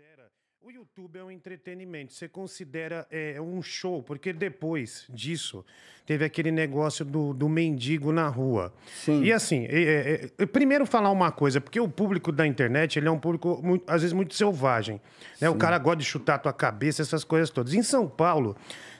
considera. O YouTube é um entretenimento, você considera é, é, um show, porque depois disso teve aquele negócio do, do mendigo na rua. Sim. E assim, é, é, primeiro falar uma coisa, porque o público da internet ele é um público muito, às vezes muito selvagem. Né? O cara gosta de chutar a tua cabeça, essas coisas todas. Em São Paulo,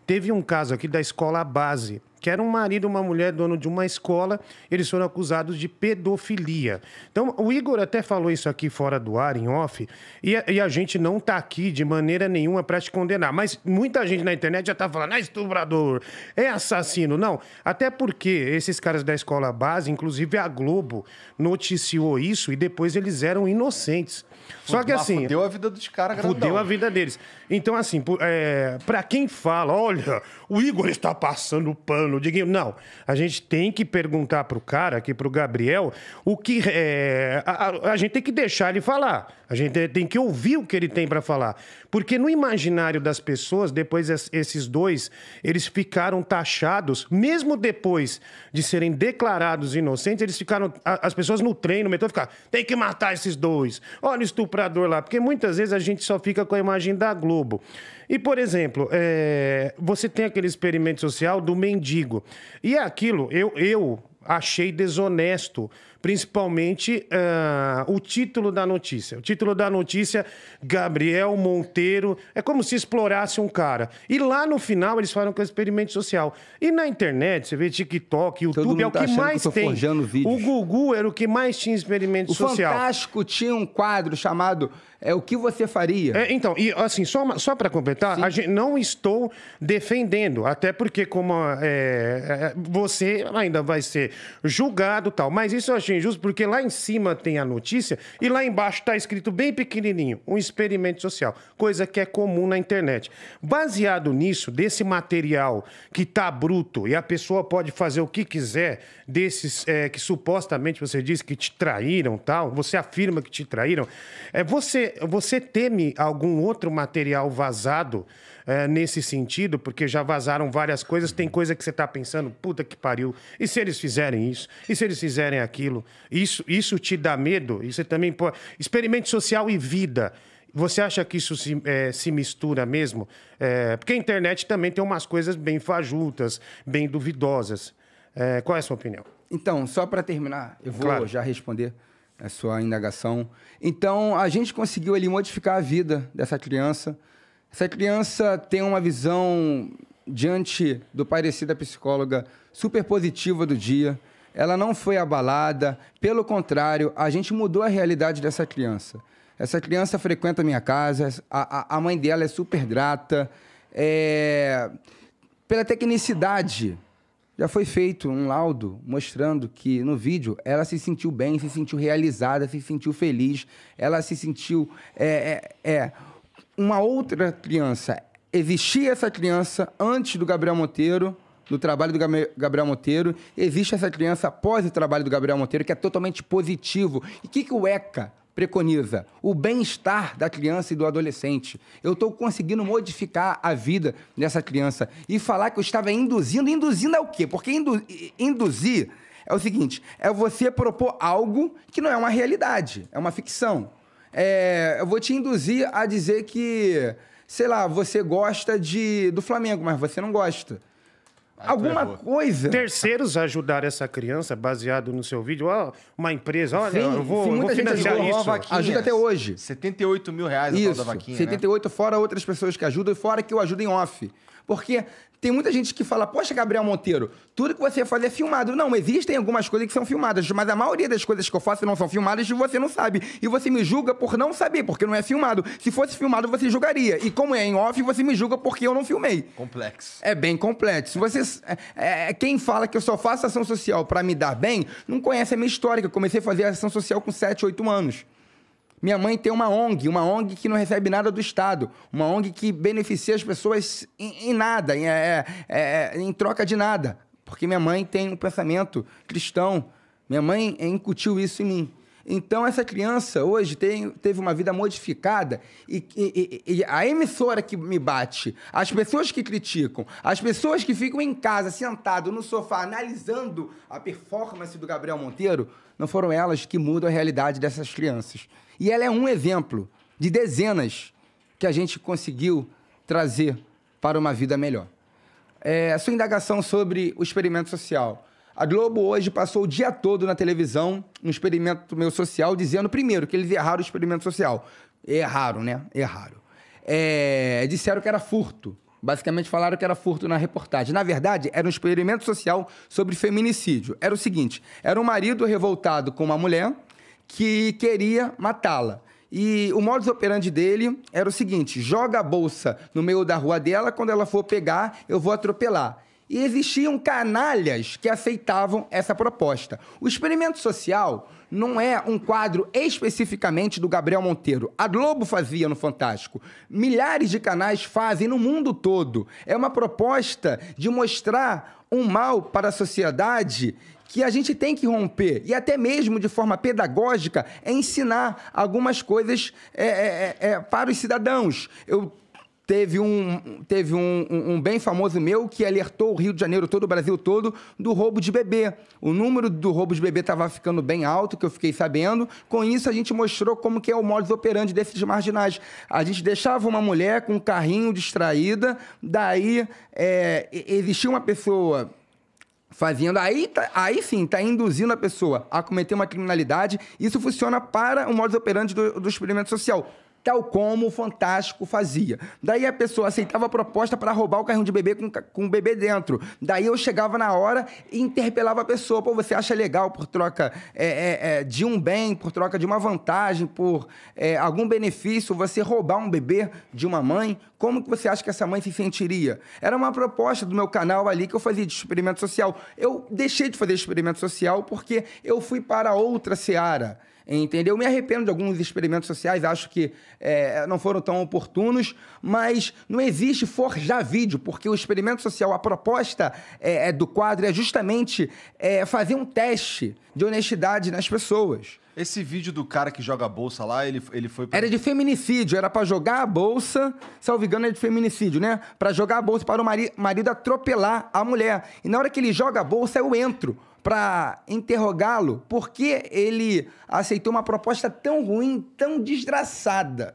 teve um caso aqui da escola base que era um marido e uma mulher dono de uma escola, eles foram acusados de pedofilia. Então, o Igor até falou isso aqui fora do ar, em off, e a, e a gente não está aqui de maneira nenhuma para te condenar. Mas muita gente na internet já está falando, é estuprador, é assassino. Não, até porque esses caras da escola base, inclusive a Globo, noticiou isso e depois eles eram inocentes. Só que assim. Fudeu a vida dos caras, grandão. Fudeu a vida deles. Então, assim, é, para quem fala, olha, o Igor está passando pano fulano, Diguinho. Não, a gente tem que perguntar pro cara aqui, pro Gabriel, o que é, a, a, gente tem que deixar ele falar. A gente tem que ouvir o que ele tem para falar. Porque no imaginário das pessoas, depois esses dois, eles ficaram taxados, mesmo depois de serem declarados inocentes, eles ficaram. As pessoas no trem, no metrô, ficaram, tem que matar esses dois. Olha o estuprador lá. Porque muitas vezes a gente só fica com a imagem da Globo. E, por exemplo, é, você tem aquele experimento social do mendigo perigo. E é aquilo, eu, eu achei desonesto, principalmente uh, o título da notícia. O título da notícia, Gabriel Monteiro, é como se explorasse um cara. E lá no final eles falam que é um experimento social. E na internet, você vê TikTok, YouTube, é o tá que mais que tem. O Gugu era o que mais tinha experimento o social. O Fantástico tinha um quadro chamado é o que você faria. É, então, e assim, só, só para completar, não estou defendendo, até porque como é, é você ainda vai ser julgado tal, mas isso eu achei injusto porque lá em cima tem a notícia e lá embaixo está escrito bem pequenininho, um experimento social, coisa que é comum na internet. Baseado nisso, desse material que tá bruto e a pessoa pode fazer o que quiser desses é, que supostamente você diz que te traíram tal, você afirma que te traíram, é, você você, teme algum outro material vazado é, nesse sentido? Porque já vazaram várias coisas, tem coisa que você está pensando, puta que pariu, e se eles fizerem isso? E se eles fizerem aquilo? Isso, isso te dá medo? você também pô, Experimento social e vida. Você acha que isso se, é, se mistura mesmo? É, porque a internet também tem umas coisas bem fajutas, bem duvidosas. É, qual é a sua opinião? Então, só para terminar, eu vou claro. já responder a sua indagação. Então, a gente conseguiu ali modificar a vida dessa criança. Essa criança tem uma visão diante do parecer da psicóloga super positiva do dia. Ela não foi abalada, pelo contrário, a gente mudou a realidade dessa criança. Essa criança frequenta a minha casa, a, a mãe dela é super grata. É... Pela tecnicidade já foi feito um laudo mostrando que no vídeo ela se sentiu bem, se sentiu realizada, se sentiu feliz, ela se sentiu é, é, é uma outra criança. Existia essa criança antes do Gabriel Monteiro, do trabalho do Gabriel Monteiro, existe essa criança após o trabalho do Gabriel Monteiro que é totalmente positivo. E o que, que o ECA preconiza o bem-estar da criança e do adolescente. Eu estou conseguindo modificar a vida dessa criança. E falar que eu estava induzindo, induzindo é o quê? Porque indu induzir é o seguinte: é você propor algo que não é uma realidade, é uma ficção. É, eu vou te induzir a dizer que, sei lá, você gosta de, do Flamengo, mas você não gosta alguma coisa. Terceiros ajudaram essa criança baseado no seu vídeo. uma empresa, olha, sim, eu vou, sim, muita eu vou financiar isso. Vaquinha. Ajuda até hoje. 78 mil reais a isso, da vaquinha. 78, né? fora outras pessoas que ajudam, e fora que eu ajudo em off. Porque tem muita gente que fala, poxa, Gabriel Monteiro, tudo que você faz é filmado. Não, existem algumas coisas que são filmadas, mas a maioria das coisas que eu faço não são filmadas e você não sabe. E você me julga por não saber, porque não é filmado. Se fosse filmado, você julgaria. E como é em off, você me julga porque eu não filmei. Complexo. É bem complexo. Você, é, é, é, quem fala que eu só faço ação social para me dar bem, não conhece a minha história, que eu comecei a fazer ação social com 7, 8 anos. Minha mãe tem uma ONG, uma ONG que não recebe nada do Estado, uma ONG que beneficia as pessoas em, em nada, em, é, é, é, é em troca de nada. Porque minha mãe tem um pensamento cristão. Minha mãe incutiu isso em mim. Então, essa criança hoje tem, teve uma vida modificada e, e, e, a emissora que me bate, as pessoas que criticam, as pessoas que ficam em casa, sentado no sofá, analisando a performance do Gabriel Monteiro, não foram elas que mudam a realidade dessas crianças. E ela é um exemplo de dezenas que a gente conseguiu trazer para uma vida melhor. É, a sua indagação sobre o experimento social. A Globo hoje passou o dia todo na televisão, um experimento meio social, dizendo, primeiro, que eles erraram o experimento social. Erraram, né? Erraram. É, disseram que era furto. Basicamente falaram que era furto na reportagem. Na verdade, era um experimento social sobre feminicídio. Era o seguinte: era um marido revoltado com uma mulher que queria matá-la. E o modus operandi dele era o seguinte: joga a bolsa no meio da rua dela, quando ela for pegar, eu vou atropelar. E existiam canalhas que aceitavam essa proposta. O experimento social não é um quadro especificamente do Gabriel Monteiro. A Globo fazia no Fantástico. Milhares de canais fazem no mundo todo. É uma proposta de mostrar um mal para a sociedade que a gente tem que romper e até mesmo de forma pedagógica é ensinar algumas coisas é, é, é, é, para os cidadãos. Eu Teve um, teve um, um, um, bem famoso meu que alertou o Rio de Janeiro todo, o Brasil todo, do roubo de bebê. O número do roubo de bebê estava ficando bem alto, que eu fiquei sabendo. Com isso, a gente mostrou como que é o modus operandi desses marginais. A gente deixava uma mulher com um carrinho distraída, daí é, existia uma pessoa fazendo. Aí, tá, aí sim, está induzindo a pessoa a cometer uma criminalidade. Isso funciona para o modus operandi do, do experimento social tal como o Fantástico fazia. Daí a pessoa aceitava a proposta para roubar o carrinho de bebê com, com o bebê dentro. Daí eu chegava na hora e interpelava a pessoa. Pô, você acha legal por troca é, é, é, de um bem, por troca de uma vantagem, por é, algum benefício, você roubar um bebê de uma mãe? Como que você acha que essa mãe se sentiria? Era uma proposta do meu canal ali que eu fazia de experimento social. Eu deixei de fazer experimento social porque eu fui para outra seara. Entendeu? Me arrependo de alguns experimentos sociais, acho que é, não foram tão oportunos, mas não existe forjar vídeo, porque o experimento social, a proposta é, é do quadro é justamente é, fazer um teste de honestidade nas pessoas. Esse vídeo do cara que joga a bolsa lá, ele, ele foi. Pra... Era de feminicídio, era para jogar a bolsa, salvo engano, é de feminicídio, né? Para jogar a bolsa para o marido atropelar a mulher. E na hora que ele joga a bolsa, eu entro para interrogá-lo por que ele aceitou uma proposta tão ruim, tão desgraçada.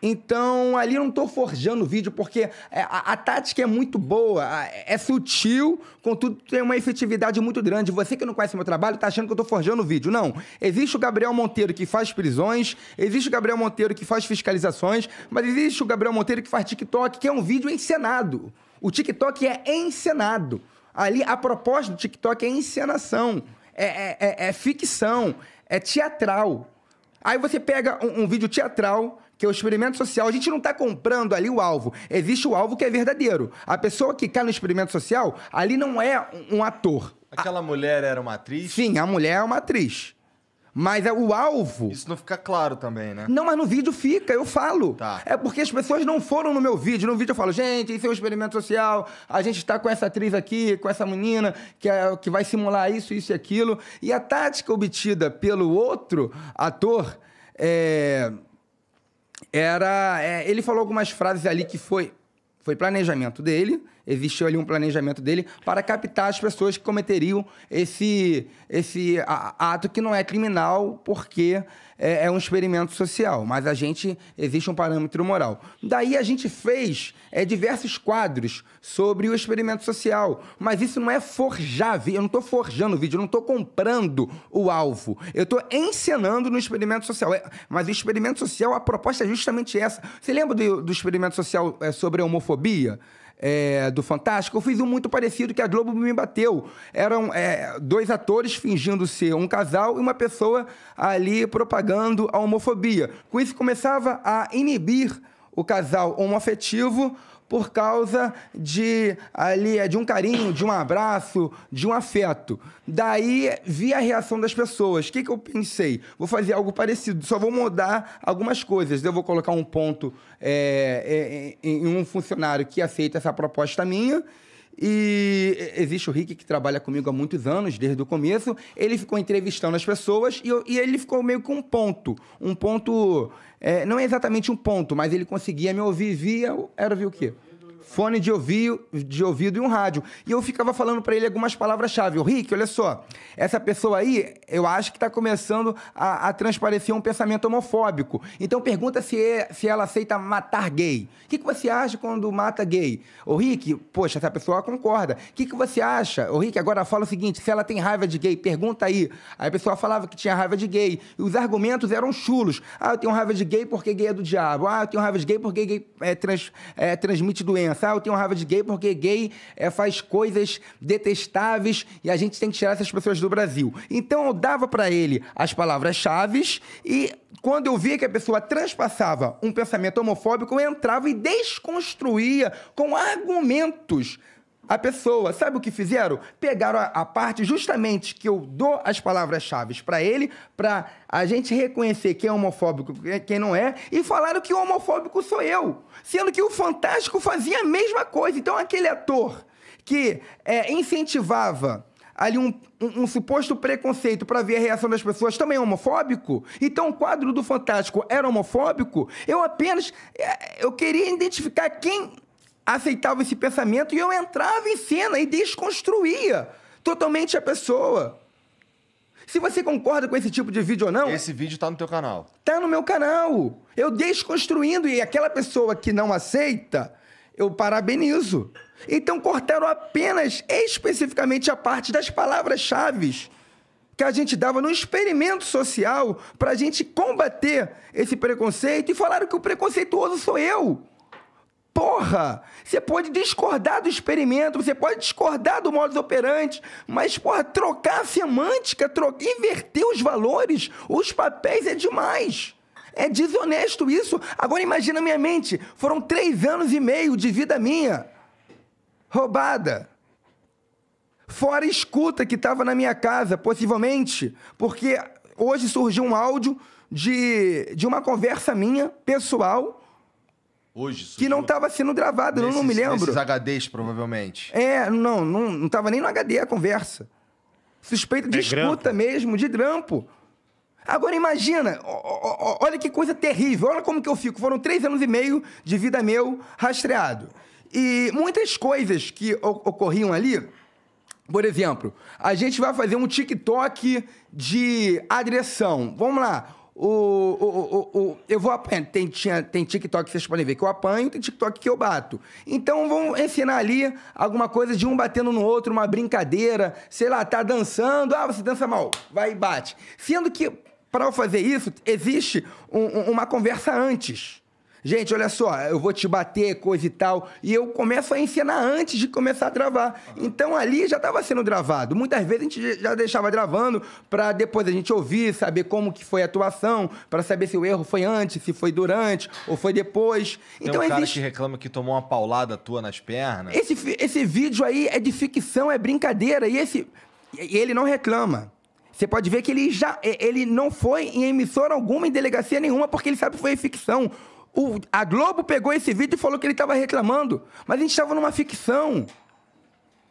Então, ali eu não estou forjando o vídeo, porque é, a, a, tática é muito boa, é sutil, contudo tem uma efetividade muito grande. Você que não conhece meu trabalho está achando que eu estou forjando o vídeo. Não. Existe o Gabriel Monteiro que faz prisões, existe o Gabriel Monteiro que faz fiscalizações, mas existe o Gabriel Monteiro que faz TikTok, que é um vídeo encenado. O TikTok é encenado. Ali, a proposta do TikTok é encenação, é, é, é, é ficção, é teatral. Aí você pega um, um, vídeo teatral, que é o experimento social, a gente não está comprando ali o alvo. Existe o alvo que é verdadeiro. A pessoa que cai tá no experimento social, ali não é um, um ator. Aquela a... mulher era uma atriz? Sim, a mulher é uma atriz. Mas é o alvo. Isso não fica claro também, né? Não, mas no vídeo fica, eu falo. Tá. É porque as pessoas não foram no meu vídeo. No vídeo eu falo, gente, isso é um experimento social. A gente está com essa atriz aqui, com essa menina, que, é, que vai simular isso, isso e aquilo. E a tática obtida pelo outro ator é, era. É, ele falou algumas frases ali que foi, foi planejamento dele existiu ali um planejamento dele para captar as pessoas que cometeriam esse, esse ato que não é criminal porque é, é um experimento social, mas a gente existe um parâmetro moral. Daí a gente fez é, diversos quadros sobre o experimento social, mas isso não é forjar, eu não estou forjando o vídeo, eu não estou comprando o alvo, eu estou encenando no experimento social. É, mas o experimento social, a proposta é justamente essa. Você lembra do, do experimento social é, sobre a homofobia? é, do Fantástico, eu fiz um muito parecido que a Globo me bateu. Eram é, dois atores fingindo ser um casal e uma pessoa ali propagando a homofobia. Com isso começava a inibir o casal homoafetivo por causa de ali é, de um carinho, de um abraço, de um afeto. Daí vi a reação das pessoas. O que, que eu pensei? Vou fazer algo parecido, só vou mudar algumas coisas. Eu vou colocar um ponto é, é, em um funcionário que aceita essa proposta minha e existe o Rick que trabalha comigo há muitos anos, desde o começo. Ele ficou entrevistando as pessoas e, eu, e ele ficou meio com um ponto. Um ponto. É, não é exatamente um ponto, mas ele conseguia me ouvir via. Era via o quê? fone de ouvido, de ouvido e um rádio. E eu ficava falando para ele algumas palavras-chave. O Rick, olha só, essa pessoa aí, eu acho que está começando a, a, transparecer um pensamento homofóbico. Então pergunta se, é, se ela aceita matar gay. O que, que você acha quando mata gay? O Rick, poxa, essa pessoa concorda. O que, que você acha? O Rick agora fala o seguinte: se ela tem raiva de gay, pergunta aí. Aí a pessoa falava que tinha raiva de gay. E os argumentos eram chulos. Ah, eu tenho raiva de gay porque gay é do diabo. Ah, eu tenho raiva de gay porque gay é, trans, é transmite doença pensa, ah, eu tenho raiva de gay porque gay é, faz coisas detestáveis e a gente tem que tirar essas pessoas do Brasil. Então eu dava para ele as palavras-chave e quando eu via que a pessoa transpassava um pensamento homofóbico, eu entrava e desconstruía com argumentos a pessoa. Sabe o que fizeram? Pegaram a, a parte justamente que eu dou as palavras-chave para ele, para a gente reconhecer quem é homofóbico e quem não é, e falaram que o homofóbico sou eu. Sendo que o Fantástico fazia a mesma coisa. Então, aquele ator que é, incentivava ali um, um, um, suposto preconceito para ver a reação das pessoas também é homofóbico? Então o quadro do Fantástico era homofóbico? Eu apenas é, eu queria identificar quem aceitava esse pensamento e eu entrava em cena e desconstruía totalmente a pessoa. Se você concorda com esse tipo de vídeo ou não. Esse vídeo tá no teu canal. Tá no meu canal. Eu desconstruindo e aquela pessoa que não aceita, eu parabenizo. Então cortaram apenas especificamente a parte das palavras-chave que a gente dava no experimento social para a gente combater esse preconceito e falaram que o preconceituoso sou eu. Porra! Você pode discordar do experimento, você pode discordar do modus operandi, mas, porra, trocar a semântica, trocar, inverter os valores, os papéis é demais. É desonesto isso. Agora imagina minha mente. Foram três anos e meio de vida minha. Roubada. Fora escuta que estava na minha casa, possivelmente, porque hoje surgiu um áudio de, de uma conversa minha, pessoal, Hoje, que não estava sendo gravado, nesses, eu não me lembro. Nesses HDs, provavelmente. É, não, não, não tava nem no HD a conversa. Suspeita de é escuta grampo. mesmo, de grampo. Agora imagina, olha que coisa terrível, olha como que eu fico. Foram três anos e meio de vida meu rastreado. E muitas coisas que ocorriam ali, por exemplo, a gente vai fazer um TikTok de agressão. Vamos lá, o, o, o, o, eu vou apanhar. Tem, tinha, tem TikTok que vocês podem ver que eu apanho, tem TikTok que eu bato. Então vamos ensinar ali alguma coisa de um batendo no outro, uma brincadeira, sei lá, tá dançando, ah, você dança mal, vai e bate. Sendo que, para eu fazer isso, existe um, um, uma conversa antes. Gente, olha só, eu vou te bater, coisa e tal. E eu começo a encenar antes de começar a gravar. Então ali já estava sendo gravado. Muitas vezes a gente já deixava gravando para depois a gente ouvir, saber como que foi a atuação, para saber se o erro foi antes, se foi durante ou foi depois. Tem então um cara existe... que reclama que tomou uma paulada tua nas pernas. Esse, esse vídeo aí é de ficção, é brincadeira. E esse e ele não reclama. Você pode ver que ele já ele não foi em emissora alguma, em delegacia nenhuma, porque ele sabe que foi ficção. O, a Globo pegou esse vídeo e falou que ele estava reclamando, mas a gente estava numa ficção.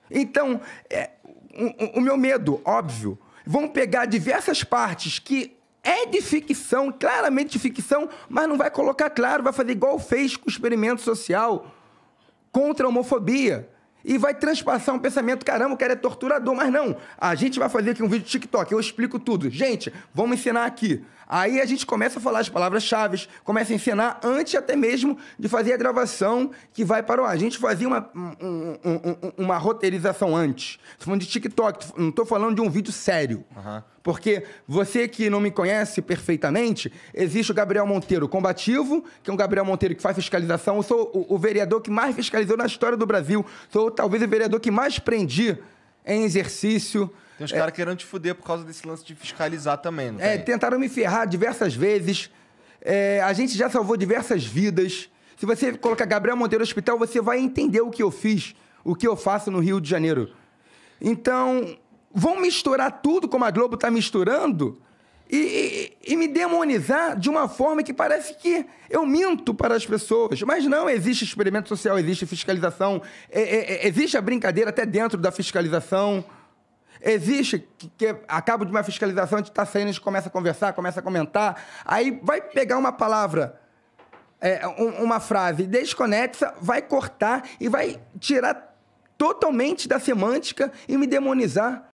Então, é, o, o meu medo, óbvio, vão pegar diversas partes que é de ficção, claramente de ficção, mas não vai colocar claro, vai fazer igual fez com o experimento social contra a homofobia e vai transpassar um pensamento, caramba, o cara é torturador, mas não. A gente vai fazer aqui um vídeo TikTok, eu explico tudo. Gente, vamos ensinar aqui. Aí a gente começa a falar as palavras-chave, começa a ensinar antes até mesmo de fazer a gravação que vai para o ar. A gente fazia uma, um, um, um, uma roteirização antes. Estou falando de TikTok, não estou falando de um vídeo sério. Uhum. Porque você que não me conhece perfeitamente, existe o Gabriel Monteiro combativo, que é um Gabriel Monteiro que faz fiscalização. Eu sou o, o vereador que mais fiscalizou na história do Brasil. Sou talvez o vereador que mais prendi em exercício. Tem uns é, caras querendo te fuder por causa desse lance de fiscalizar também, não É, tem? tentaram me ferrar diversas vezes. É, a gente já salvou diversas vidas. Se você colocar Gabriel Monteiro Hospital, você vai entender o que eu fiz, o que eu faço no Rio de Janeiro. Então, vão misturar tudo como a Globo está misturando e, e, e, me demonizar de uma forma que parece que eu minto para as pessoas. Mas não existe experimento social, existe fiscalização, é, é, é existe a brincadeira até dentro da fiscalização. Existe que, que de uma fiscalização, a gente está saindo, a gente começa a conversar, começa a comentar, aí vai pegar uma palavra. É, um, uma frase desconexa, vai cortar e vai tirar totalmente da semântica e me demonizar.